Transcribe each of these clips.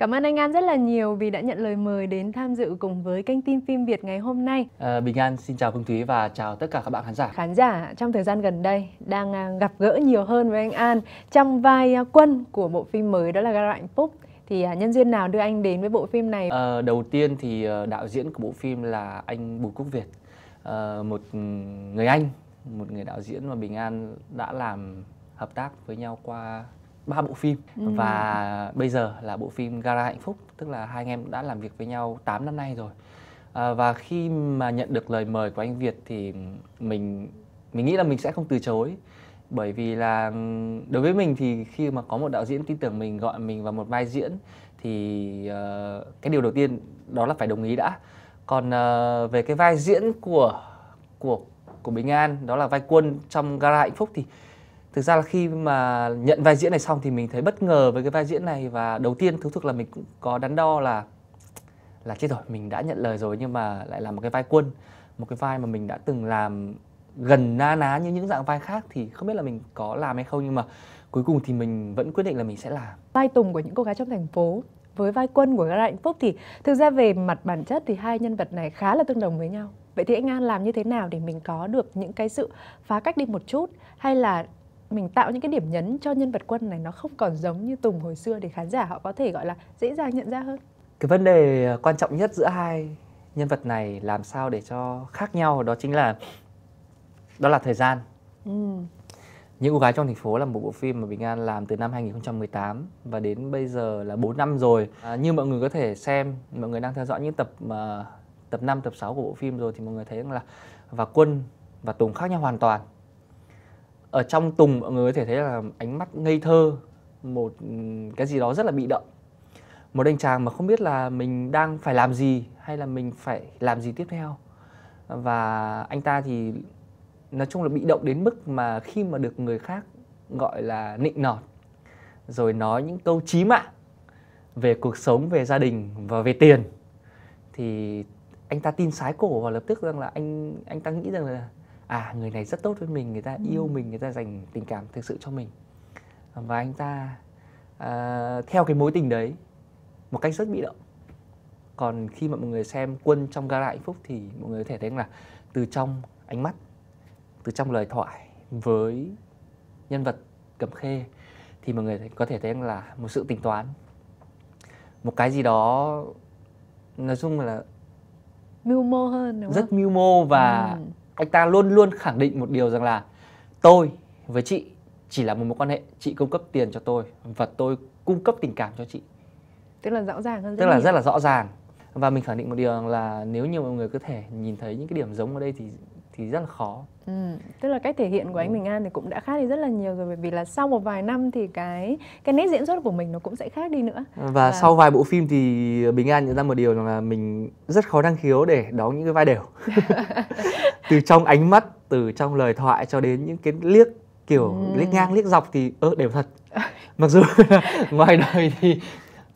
Cảm ơn anh An rất là nhiều vì đã nhận lời mời đến tham dự cùng với kênh tin phim Việt ngày hôm nay. À, Bình An xin chào Phương Thúy và chào tất cả các bạn khán giả. Khán giả trong thời gian gần đây đang à, gặp gỡ nhiều hơn với anh An trong vai à, quân của bộ phim mới đó là Gara Hạnh Phúc. Thì à, nhân duyên nào đưa anh đến với bộ phim này? À, đầu tiên thì ờ, đạo diễn của bộ phim là anh Bùi Quốc Việt, à, một người anh, một người đạo diễn mà Bình An đã làm hợp tác với nhau qua ba bộ phim ừ. và bây giờ là bộ phim Gara Hạnh Phúc tức là hai anh em đã làm việc với nhau 8 năm nay rồi à, và khi mà nhận được lời mời của anh Việt thì mình mình nghĩ là mình sẽ không từ chối bởi vì là đối với mình thì khi mà có một đạo diễn tin tưởng mình gọi mình vào một vai diễn thì uh, cái điều đầu tiên đó là phải đồng ý đã còn uh, về cái vai diễn của của của Bình An đó là vai quân trong Gara Hạnh Phúc thì thực ra là khi mà nhận vai diễn này xong thì mình thấy bất ngờ với cái vai diễn này và đầu tiên thú thực là mình cũng có đắn đo là là chết rồi mình đã nhận lời rồi nhưng mà lại là một cái vai quân một cái vai mà mình đã từng làm gần na ná như những dạng vai khác thì không biết là mình có làm hay không nhưng mà cuối cùng thì mình vẫn quyết định là mình sẽ làm vai tùng của những cô gái trong thành phố với vai quân của Gara Hạnh Phúc thì thực ra về mặt bản chất thì hai nhân vật này khá là tương đồng với nhau. Vậy thì anh An làm như thế nào để mình có được những cái sự phá cách đi một chút hay là mình tạo những cái điểm nhấn cho nhân vật quân này nó không còn giống như Tùng hồi xưa để khán giả họ có thể gọi là dễ dàng nhận ra hơn. Cái vấn đề ờ, quan trọng nhất giữa hai nhân vật này làm sao để cho khác nhau đó chính là đó là thời gian. Ừ. Những cô gái trong thành phố là một bộ phim mà Bình An làm từ năm 2018 và đến bây giờ là 4 năm rồi. À, như mọi người có thể xem, mọi người đang theo dõi những tập mà ờ, tập 5, tập 6 của bộ phim rồi thì mọi người thấy rằng là và Quân và Tùng khác nhau hoàn toàn ở trong Tùng mọi người có thể thấy là ánh mắt ngây thơ một ừ, cái gì đó rất là bị động một anh chàng mà không biết là mình đang phải làm gì hay là mình phải làm gì tiếp theo và anh ta thì nói chung là bị động đến mức mà khi mà được người khác gọi là nịnh nọt rồi nói những câu chí mạng về cuộc sống về gia đình và về tiền thì anh ta tin sái cổ và lập tức rằng là anh anh ta nghĩ rằng là à người này rất tốt với mình người ta ừ. yêu mình người ta dành tình cảm thực sự cho mình và anh ta uh, theo cái mối tình đấy một cách rất bị động còn khi mà mọi người xem quân trong gara hạnh phúc thì mọi người có thể thấy là từ trong ánh mắt từ trong lời thoại với nhân vật cẩm khê thì mọi người có thể thấy là một sự tính toán một cái gì đó nói chung là mưu mô hơn đúng rất không? mưu mô và ừ anh ta luôn luôn khẳng định một điều rằng là tôi với chị chỉ là một mối quan hệ chị cung cấp tiền cho tôi và tôi cung cấp tình cảm cho chị tức là rõ ràng hơn rất tức là nhiều. rất là rõ ràng và mình khẳng định một điều là nếu nhiều mọi người có thể nhìn thấy những cái điểm giống ở đây thì thì rất là khó ừ. tức là cách thể hiện của anh ừ. Bình An thì cũng đã khác đi rất là nhiều rồi bởi vì là sau một vài năm thì cái cái nét diễn xuất của mình nó cũng sẽ khác đi nữa và, và... sau vài bộ phim thì Bình An nhận ra một điều là mình rất khó năng khiếu để đóng những cái vai đều từ trong ánh mắt từ trong lời thoại cho đến những cái liếc kiểu ừ. liếc ngang liếc dọc thì ơ đều thật mặc dù ngoài đời thì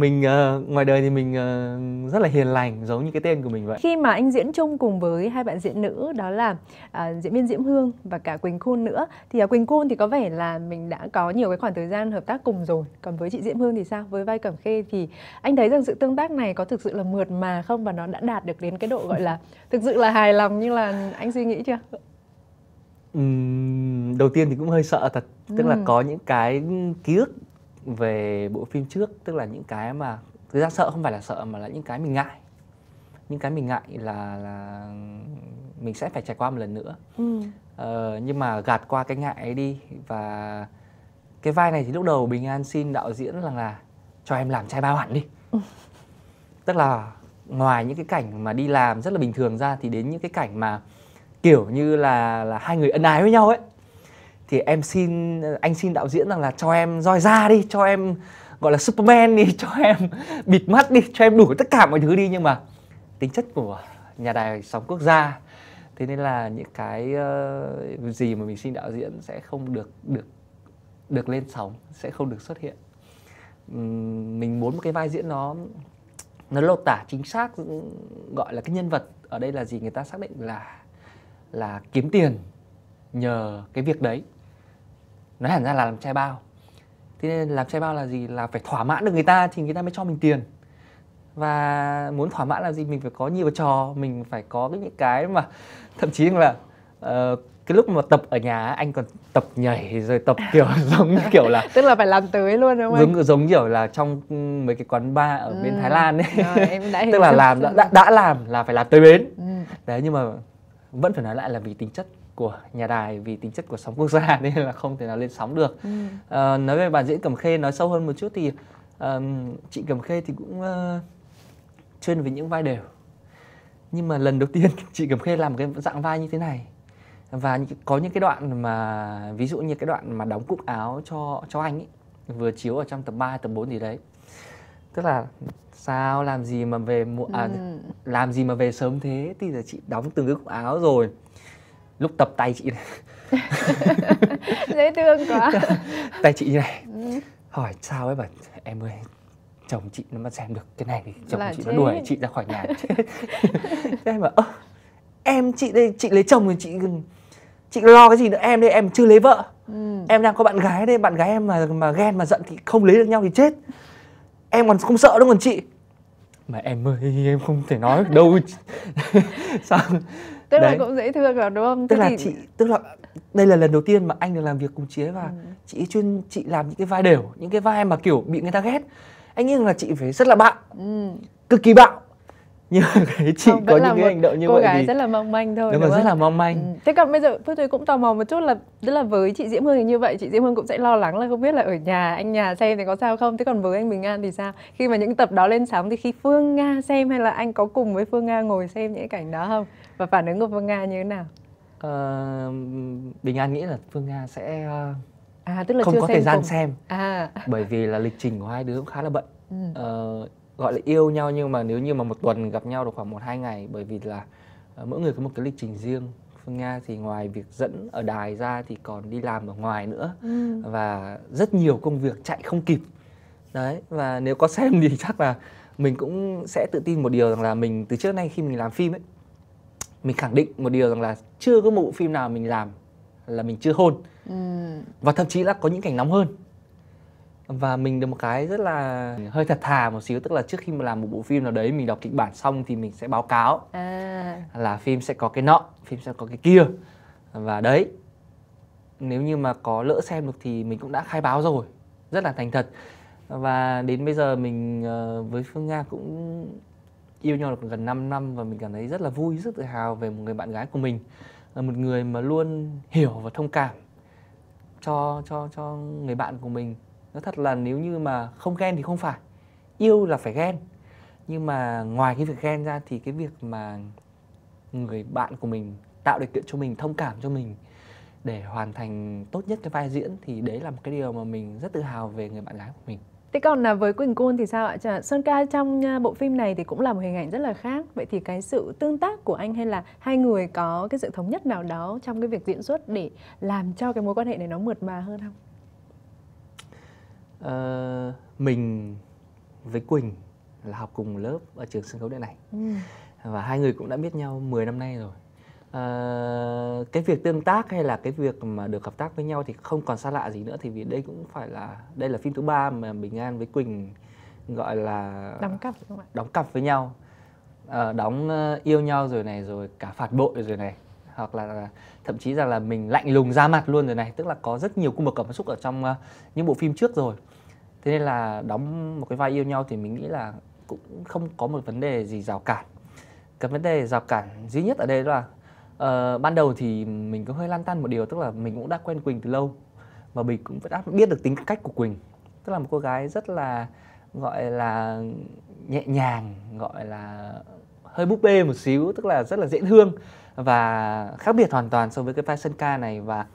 mình uh, ngoài đời thì mình uh, rất là hiền lành giống như cái tên của mình vậy khi mà anh diễn chung cùng với hai bạn diễn nữ đó là uh, diễn viên diễm hương và cả quỳnh khôn nữa thì uh, quỳnh khôn thì có vẻ là mình đã có nhiều cái khoảng thời gian hợp tác cùng rồi còn với chị diễm hương thì sao với vai cẩm khê thì anh thấy rằng sự tương tác này có thực sự là mượt mà không và nó đã đạt được đến cái độ gọi là thực sự là hài lòng như là anh suy nghĩ chưa uhm, đầu tiên thì cũng hơi sợ thật tức ừ. là có những cái ký ức về bộ phim trước tức là những cái mà thực ra sợ không phải là sợ mà là những cái mình ngại những cái mình ngại là là mình sẽ phải trải qua một lần nữa ừ. ờ, nhưng mà gạt qua cái ngại ấy đi và cái vai này thì lúc đầu bình an xin đạo diễn rằng là, là cho em làm trai bao hẳn đi ừ. tức là ngoài những cái cảnh mà đi làm rất là bình thường ra thì đến những cái cảnh mà kiểu như là là hai người ân ái với nhau ấy thì em xin anh xin đạo diễn rằng là cho em roi ra đi cho em gọi là superman đi cho em bịt mắt đi cho em đủ tất cả mọi thứ đi nhưng mà tính chất của nhà đài sóng quốc gia thế nên là những cái uh, gì mà mình xin đạo diễn sẽ không được được được lên sóng sẽ không được xuất hiện uhm, mình muốn một cái vai diễn nó nó lột tả chính xác gọi là cái nhân vật ở đây là gì người ta xác định là là kiếm tiền nhờ cái việc đấy nói hẳn ra là làm trai bao thế nên làm trai bao là gì là phải thỏa mãn được người ta thì người ta mới cho mình tiền và muốn thỏa mãn là gì mình phải có nhiều trò mình phải có những cái mà thậm chí là uh, cái lúc mà tập ở nhà anh còn tập nhảy rồi tập kiểu giống như kiểu là tức là phải làm tới luôn đúng không giống anh? giống kiểu là trong mấy cái quán bar ở ừ. bên Thái Lan ấy rồi, em đã tức là làm đã, đã đã làm là phải làm tới bến ừ. đấy nhưng mà vẫn phải nói lại là vì tính chất của nhà đài vì tính chất của sóng quốc gia nên là không thể nào lên sóng được ừ. à, nói về bản diễn cẩm khê nói sâu hơn một chút thì um, chị cẩm khê thì cũng uh, chuyên về những vai đều nhưng mà lần đầu tiên chị cẩm khê làm cái dạng vai như thế này và có những cái đoạn mà ví dụ như cái đoạn mà đóng cúc áo cho cho anh ấy vừa chiếu ở trong tập 3 tập 4 gì đấy tức là sao làm gì mà về muộn à, ừ. làm gì mà về sớm thế thì là chị đóng từng cái cúc áo rồi lúc tập tay chị này dễ thương quá tay chị như này ừ. hỏi sao ấy bảo em ơi chồng chị nó mà xem được cái này thì chồng là chị chết. nó đuổi chị ra khỏi nhà em bảo ơ em chị đây chị lấy chồng rồi chị chị lo cái gì nữa em đây em chưa lấy vợ ừ. em đang có bạn gái đây bạn gái em mà mà ghen mà giận thì không lấy được nhau thì chết em còn không sợ đâu còn chị mà em ơi em không thể nói đâu sao tức đấy. là cũng dễ thương rồi đúng không tức, tức là chị tức là đây là lần đầu tiên mà anh được làm việc cùng chị ấy và ừ. chị chuyên chị làm những cái vai đều những cái vai mà kiểu bị người ta ghét anh nghĩ rằng là chị phải rất là bạo ừ. cực kỳ bạo nhưng mà cái chị không, có những cái hành động như cô vậy gái thì rất là mong manh thôi đúng, đúng rất là mong manh ừ. thế còn bây giờ phương thúy cũng tò mò một chút là tức là với chị diễm hương thì như vậy chị diễm hương cũng sẽ lo lắng là không biết là ở nhà anh nhà xem thì có sao không thế còn với anh bình an thì sao khi mà những tập đó lên sóng thì khi phương nga xem hay là anh có cùng với phương nga ngồi xem những cảnh đó không và phản ứng của phương nga như thế nào à, bình an nghĩ là phương nga sẽ ờ, à, tức là không có thời gian cùng. xem à. bởi vì là lịch trình của hai đứa cũng khá là bận ừ. à, gọi là yêu nhau nhưng mà nếu như mà một tuần gặp nhau được khoảng một hai ngày bởi vì là ờ, mỗi người có một cái lịch trình riêng Phương Nga thì ngoài việc dẫn ở đài ra thì còn đi làm ở ngoài nữa ừ. và rất nhiều công việc chạy không kịp đấy và nếu có xem thì chắc là mình cũng sẽ tự tin một điều rằng là mình từ trước nay khi mình làm phim ấy mình khẳng định một điều rằng là chưa có một bộ phim nào mình làm là mình chưa hôn ừ. và thậm chí là có những cảnh nóng hơn và mình được một cái rất là hơi thật thà một xíu tức là trước khi mà làm một bộ phim nào đấy mình đọc kịch bản xong thì mình sẽ báo cáo à. là phim sẽ có cái nọ phim sẽ có cái kia và đấy nếu như mà có lỡ xem được thì mình cũng đã khai báo rồi rất là thành thật và đến bây giờ mình ờ, với phương nga cũng yêu nhau được gần 5 năm và mình cảm thấy rất là vui rất tự hào về một người bạn gái của mình là một người mà luôn hiểu và thông cảm cho cho cho người bạn của mình nói thật là nếu như mà không ghen thì không phải yêu là phải ghen nhưng mà ngoài cái việc ghen ra thì cái việc mà người bạn của mình tạo điều kiện cho mình thông cảm cho mình để hoàn thành tốt nhất cái vai diễn thì đấy là một cái điều mà mình rất tự hào về người bạn gái của mình Thế còn là với Quỳnh Côn thì sao ạ? Sơn Ca trong à, bộ phim này thì cũng là một hình ảnh rất là khác. Vậy thì cái sự tương tác của anh hay là hai người có cái sự thống nhất nào đó trong cái việc diễn xuất để làm cho cái mối quan hệ này nó mượt mà hơn không? uh, mình với Quỳnh là học cùng lớp ở trường sân khấu điện ảnh ừ. và hai người cũng đã biết nhau 10 năm nay rồi à, cái việc tương tác hay là cái việc mà được hợp tác với nhau thì không còn xa lạ gì nữa thì vì đây cũng phải là đây là phim thứ ba mà Bình An với Quỳnh gọi là đóng cặp đúng không ạ? Đóng cặp với nhau. À, đóng yêu nhau rồi này rồi cả phạt bội rồi này hoặc là thậm chí rằng là mình lạnh lùng ra mặt luôn rồi này tức là có rất nhiều cung bậc cảm xúc ở trong uh, những bộ phim trước rồi thế nên là đóng một cái vai yêu nhau thì mình nghĩ là cũng không có một vấn đề gì rào cản cái vấn đề rào cản duy nhất ở đây là uh, ban đầu thì mình có hơi lan tan một điều tức là mình cũng đã quen quỳnh từ lâu và mình cũng đã biết được tính cách của quỳnh tức là một cô gái rất là gọi là nhẹ nhàng gọi là hơi búp bê một xíu tức là rất là dễ thương và khác biệt hoàn toàn so với cái vai Sơn Ca này và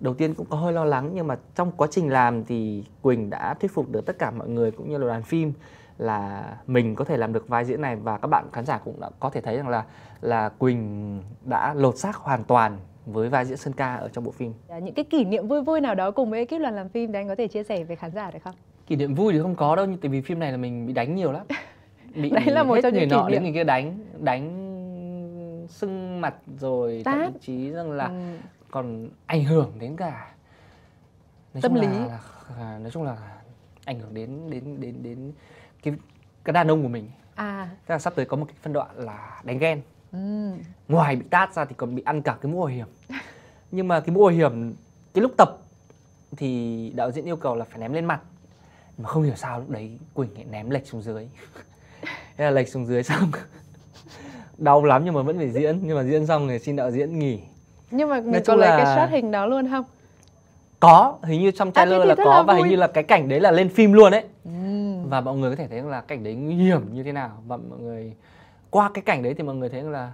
đầu tiên cũng có hơi lo lắng nhưng mà trong quá trình làm thì Quỳnh đã thuyết phục được tất cả mọi người cũng như là đoàn phim là mình có thể làm được vai diễn này và các bạn khán giả cũng đã có thể thấy rằng là là Quỳnh đã lột xác hoàn toàn với vai diễn Sơn Ca ở trong bộ phim. Dạ, những cái kỷ niệm vui vui nào đó cùng với ekip đoàn làm phim thì anh có thể chia sẻ với khán giả được không? Kỷ niệm vui thì không có đâu nhưng tại vì phim này là mình bị đánh nhiều lắm. bị đấy là một trong những kỷ niệm người kia đánh đánh sưng mặt rồi thậm chí rằng là ừ. còn ảnh hưởng đến cả nói tâm lý là, là, nói chung là ảnh hưởng đến đến đến đến cái cái đàn ông của mình à tức là sắp tới có một cái phân đoạn là đánh ghen ừ. ngoài bị tát ra thì còn bị ăn cả cái mũ bảo hiểm nhưng mà cái mũ bảo hiểm cái lúc tập thì đạo diễn yêu cầu là phải ném lên mặt mà không hiểu sao lúc đấy quỳnh lại ném lệch xuống dưới thế là lệch xuống dưới xong đau lắm nhưng mà vẫn phải diễn nhưng mà diễn xong thì xin đạo diễn nghỉ nhưng mà mình Nói có lấy là... cái shot hình đó luôn không có hình như trong à, trailer à, là có là và hình như là cái cảnh đấy là lên phim luôn đấy ừ. và mọi người có thể thấy là cảnh đấy nguy hiểm như thế nào và mọi người qua cái cảnh đấy thì mọi người thấy là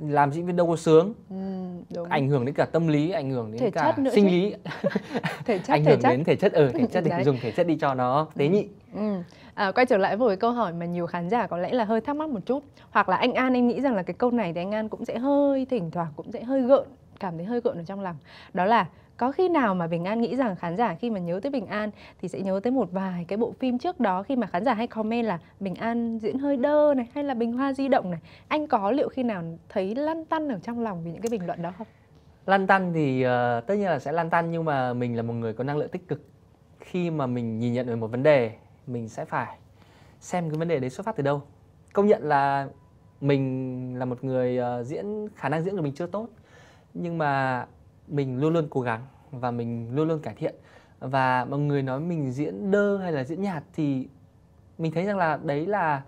làm diễn viên đâu có sướng ừ, đúng. ảnh hưởng đến cả tâm lý ảnh hưởng đến thể cả sinh chứ. lý thể chất, ảnh hưởng thể chất. đến thể chất ở ừ, thể chất để dùng thể chất đi cho nó tế nhị ừ à, quay trở lại với câu hỏi mà nhiều khán giả có lẽ là hơi thắc mắc một chút hoặc là anh An anh nghĩ rằng là cái câu này thì anh An cũng sẽ hơi thỉnh thoảng cũng sẽ hơi gợn cảm thấy hơi gợn ở trong lòng đó là có khi nào mà Bình An nghĩ rằng khán giả khi mà nhớ tới Bình An thì sẽ nhớ tới một vài cái bộ phim trước đó khi mà khán giả hay comment là Bình An diễn hơi đơ này hay là Bình Hoa di động này anh có liệu khi nào thấy lăn tăn ở trong lòng vì những cái bình luận đó không? Lăn tăn thì uh, tất nhiên là sẽ lăn tăn nhưng mà mình là một người có năng lượng tích cực khi mà mình nhìn nhận về một vấn đề mình sẽ phải xem cái vấn đề đấy xuất phát từ đâu công nhận là mình là một người uh, diễn khả năng diễn của mình chưa tốt nhưng mà mình luôn luôn cố gắng và mình luôn luôn cải thiện và mọi người nói mình diễn đơ hay là diễn nhạt thì mình thấy rằng là đấy là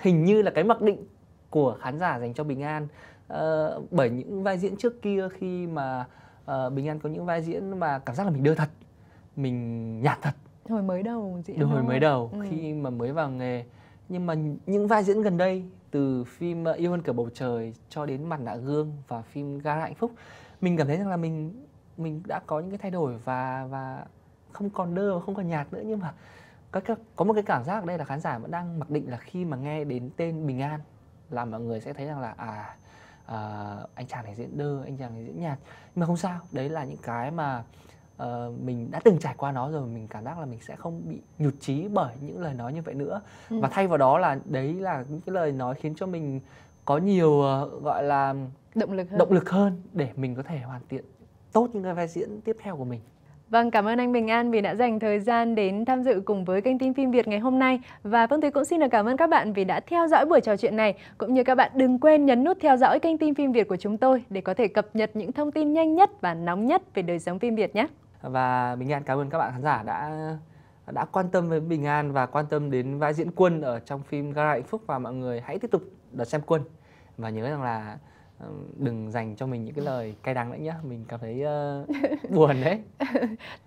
hình như là cái mặc định của khán giả dành cho Bình An ờ, bởi những vai diễn trước kia khi mà uh, Bình An có những vai diễn mà cảm giác là mình đơ thật mình nhạt thật hồi mới đầu diễn đúng hồi mới đầu ừ. khi mà mới vào nghề nhưng mà những vai diễn gần đây từ phim ờ, yêu hơn cả bầu trời cho đến mặt nạ gương và phim ga hạnh phúc mình cảm thấy rằng là mình mình đã có những cái thay đổi và và không còn đơ và không còn nhạt nữa nhưng mà có, có một cái cảm giác đây là khán giả vẫn đang mặc định là khi mà nghe đến tên bình an là mọi người sẽ thấy rằng là à, à anh chàng này diễn đơ anh chàng này diễn nhạt nhưng mà không sao đấy là những cái mà Ờ, mình đã từng trải qua nó rồi mình cảm giác là mình sẽ không bị nhụt chí bởi những lời nói như vậy nữa ừ. và thay vào đó là đấy là những cái lời nói khiến cho mình có nhiều uh, gọi là động lực hơn. động lực hơn để mình có thể hoàn thiện tốt những cái vai diễn tiếp theo của mình Vâng, cảm ơn anh Bình An vì đã dành thời gian đến tham dự cùng với kênh tin phim Việt ngày hôm nay. Và Phương Thúy cũng xin được cảm ơn các bạn vì đã theo dõi buổi trò chuyện này. Cũng như các bạn đừng quên nhấn nút theo dõi kênh tin phim Việt của chúng tôi để có thể cập nhật những thông tin nhanh nhất và nóng nhất về đời sống phim Việt nhé và Bình An cảm ơn các bạn khán giả đã đã quan tâm với Bình An và quan tâm đến vai diễn Quân ở trong phim Gara Hạnh Phúc và mọi người hãy tiếp tục đợt xem Quân và nhớ rằng là đừng dành cho mình những cái ừ. lời cay đắng nữa nhá mình cảm thấy uh, buồn đấy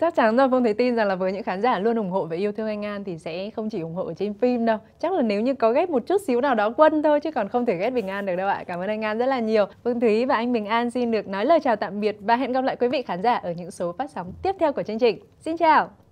chắc chắn rồi phương thấy tin rằng là với những khán giả luôn ủng hộ và yêu thương anh an thì sẽ không chỉ ủng hộ ở trên phim đâu chắc là nếu như có ghét một chút xíu nào đó quân thôi chứ còn không thể ghét bình an được đâu ạ cảm ơn anh an rất là nhiều phương thúy và anh bình an xin được nói lời chào tạm biệt và hẹn gặp lại quý vị khán giả ở những số phát sóng tiếp theo của chương trình xin chào